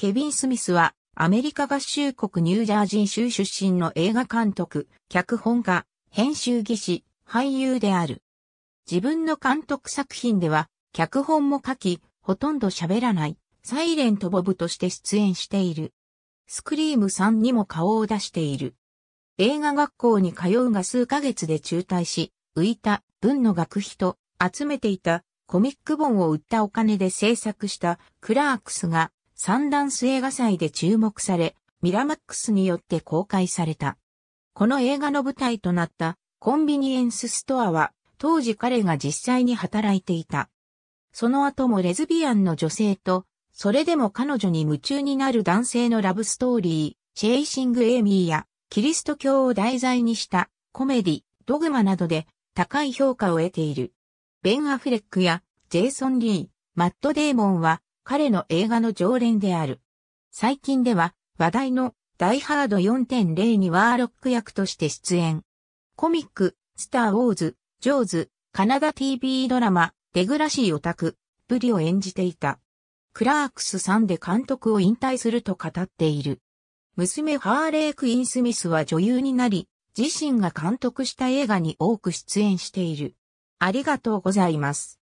ケビン・スミスは、アメリカ合衆国ニュージャージー州出身の映画監督、脚本家、編集技師、俳優である。自分の監督作品では、脚本も書き、ほとんど喋らない、サイレントボブとして出演している。スクリームさんにも顔を出している。映画学校に通うが数ヶ月で中退し、浮いた文の学費と集めていたコミック本を売ったお金で制作したクラークスが三段ス映画祭で注目され、ミラマックスによって公開された。この映画の舞台となったコンビニエンスストアは、当時彼が実際に働いていた。その後もレズビアンの女性と、それでも彼女に夢中になる男性のラブストーリー、チェイシング・エイミーや、キリスト教を題材にしたコメディ、ドグマなどで高い評価を得ている。ベン・アフレックやジェイソン・リー、マット・デーモンは彼の映画の常連である。最近では、話題のダイハード4.0にワーロック役として出演。コミック、スター・ウォーズ、ジョーズ、カナダ TV ドラマ、デグラシーオタク、ブリを演じていた。クラークスさんで監督を引退すると語っている。娘ハーレー・クイン・スミスは女優になり、自身が監督した映画に多く出演している。ありがとうございます。